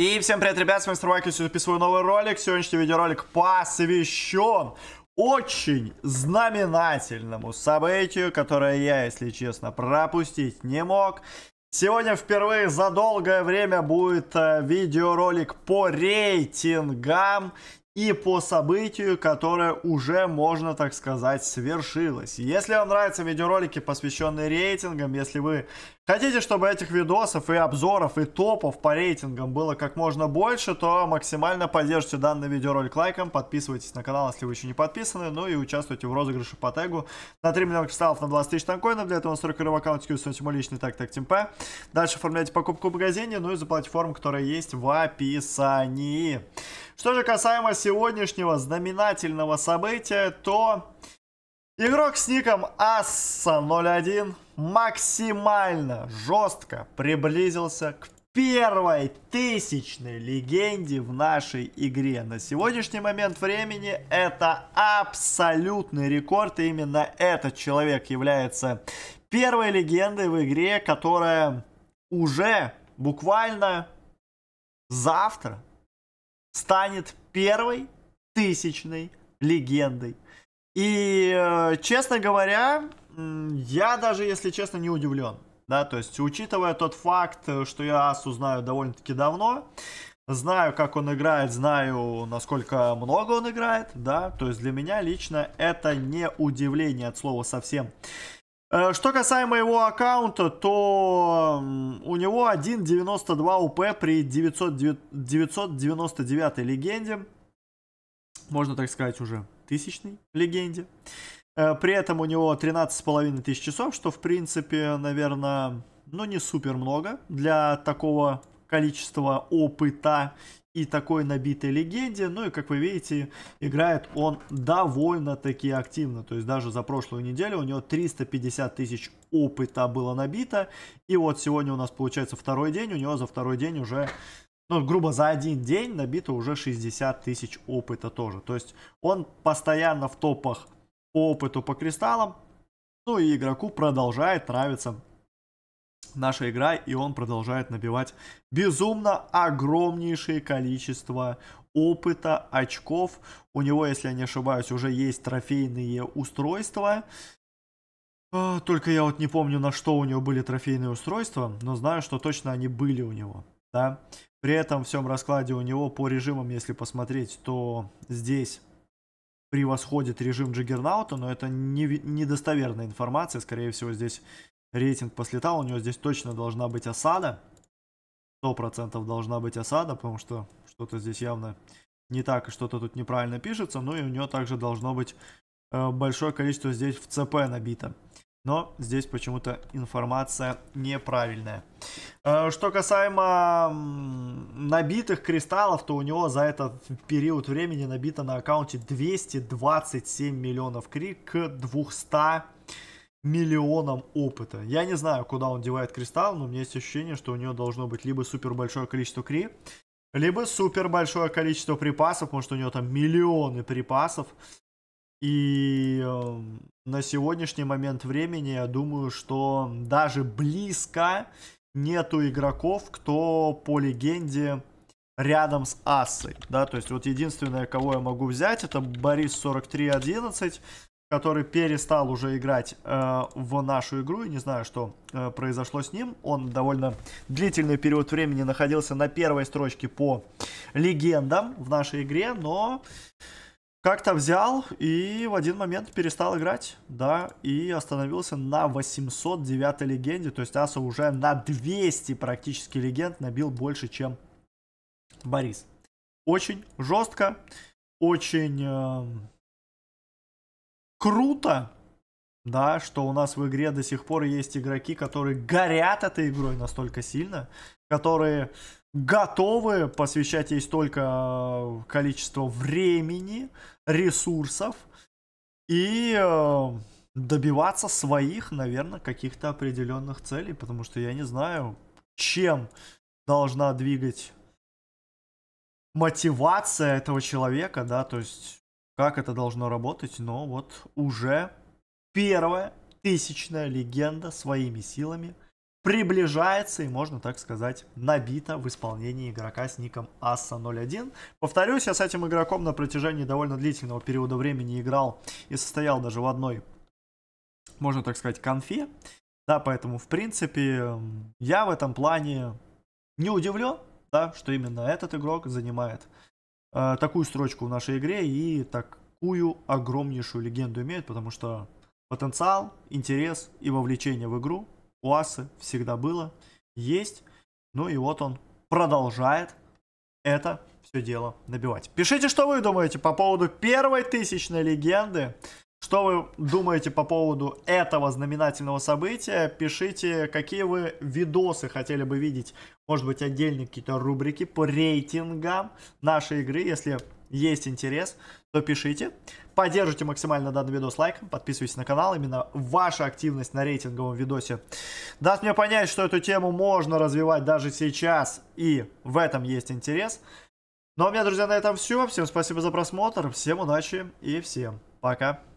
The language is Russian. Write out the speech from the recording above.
И всем привет, ребят, с вами Струвайкис, записываю новый ролик. Сегодняшний видеоролик посвящен очень знаменательному событию, которое я, если честно, пропустить не мог. Сегодня впервые за долгое время будет э, видеоролик по рейтингам и по событию, которое уже, можно так сказать, свершилось. Если вам нравятся видеоролики, посвященные рейтингам, если вы хотите, чтобы этих видосов и обзоров, и топов по рейтингам было как можно больше, то максимально поддержите данный видеоролик лайком, подписывайтесь на канал, если вы еще не подписаны, ну и участвуйте в розыгрыше по тегу на 3 миллиона кристаллов на 20 тысяч танкоинов, для этого настройка в аккаунте QSM мой личный так так темпе. Дальше оформляйте покупку в магазине, ну и за платформу, которая есть в описании. Что же касаемо сегодняшнего знаменательного события, то игрок с ником Асса01 максимально жестко приблизился к первой тысячной легенде в нашей игре. На сегодняшний момент времени это абсолютный рекорд, и именно этот человек является первой легендой в игре, которая уже буквально завтра станет первой тысячной легендой. И, э, честно говоря, я даже, если честно, не удивлен. Да, то есть, учитывая тот факт, э, что я Асу знаю довольно-таки давно, знаю, как он играет, знаю, насколько много он играет, да, то есть для меня лично это не удивление от слова совсем. Э, что касаемо его аккаунта, то у него 1.92 УП при 900, 999 легенде. Можно так сказать уже тысячной легенде. Э, при этом у него 13,5 тысяч часов, что в принципе, наверное, ну не супер много для такого количество опыта и такой набитой легенде. Ну и, как вы видите, играет он довольно-таки активно. То есть даже за прошлую неделю у него 350 тысяч опыта было набито. И вот сегодня у нас получается второй день. У него за второй день уже, ну, грубо за один день набито уже 60 тысяч опыта тоже. То есть он постоянно в топах по опыту по кристаллам. Ну и игроку продолжает нравиться наша игра, и он продолжает набивать безумно огромнейшее количество опыта, очков. У него, если я не ошибаюсь, уже есть трофейные устройства. А, только я вот не помню, на что у него были трофейные устройства, но знаю, что точно они были у него. Да? При этом всем раскладе у него по режимам, если посмотреть, то здесь превосходит режим Джиггернаута, но это недостоверная информация, скорее всего, здесь рейтинг послетал. У него здесь точно должна быть осада. 100% должна быть осада, потому что что-то здесь явно не так и что-то тут неправильно пишется. Ну и у него также должно быть э, большое количество здесь в ЦП набито. Но здесь почему-то информация неправильная. Э, что касаемо набитых кристаллов, то у него за этот период времени набито на аккаунте 227 миллионов крик к 200 миллионам опыта. Я не знаю, куда он девает кристалл, но у меня есть ощущение, что у него должно быть либо супер большое количество кри, либо супер большое количество припасов, потому что у него там миллионы припасов. И э, на сегодняшний момент времени я думаю, что даже близко нету игроков, кто по легенде рядом с Ассой, да, то есть вот единственное, кого я могу взять, это Борис 4311, который перестал уже играть э, в нашу игру, и не знаю, что э, произошло с ним. Он довольно длительный период времени находился на первой строчке по легендам в нашей игре, но как-то взял и в один момент перестал играть, да, и остановился на 809 легенде, то есть Аса уже на 200 практически легенд набил больше, чем Борис. Очень жестко, очень... Э, круто, да, что у нас в игре до сих пор есть игроки, которые горят этой игрой настолько сильно, которые готовы посвящать ей столько э, количество времени, ресурсов и э, добиваться своих, наверное, каких-то определенных целей, потому что я не знаю, чем должна двигать мотивация этого человека, да, то есть как это должно работать, но вот уже первая тысячная легенда своими силами приближается и, можно так сказать, набита в исполнении игрока с ником Аса01. Повторюсь, я с этим игроком на протяжении довольно длительного периода времени играл и состоял даже в одной, можно так сказать, конфе. Да, поэтому, в принципе, я в этом плане не удивлен, да, что именно этот игрок занимает Э, такую строчку в нашей игре и такую огромнейшую легенду имеют, потому что потенциал, интерес и вовлечение в игру у Асы всегда было, есть. Ну и вот он продолжает это все дело набивать. Пишите, что вы думаете по поводу первой тысячной легенды. Что вы думаете по поводу этого знаменательного события? Пишите, какие вы видосы хотели бы видеть. Может быть, отдельные какие-то рубрики по рейтингам нашей игры. Если есть интерес, то пишите. Поддержите максимально данный видос лайком, подписывайтесь на канал. Именно ваша активность на рейтинговом видосе даст мне понять, что эту тему можно развивать даже сейчас. И в этом есть интерес. Ну а у меня, друзья, на этом все. Всем спасибо за просмотр, всем удачи и всем пока.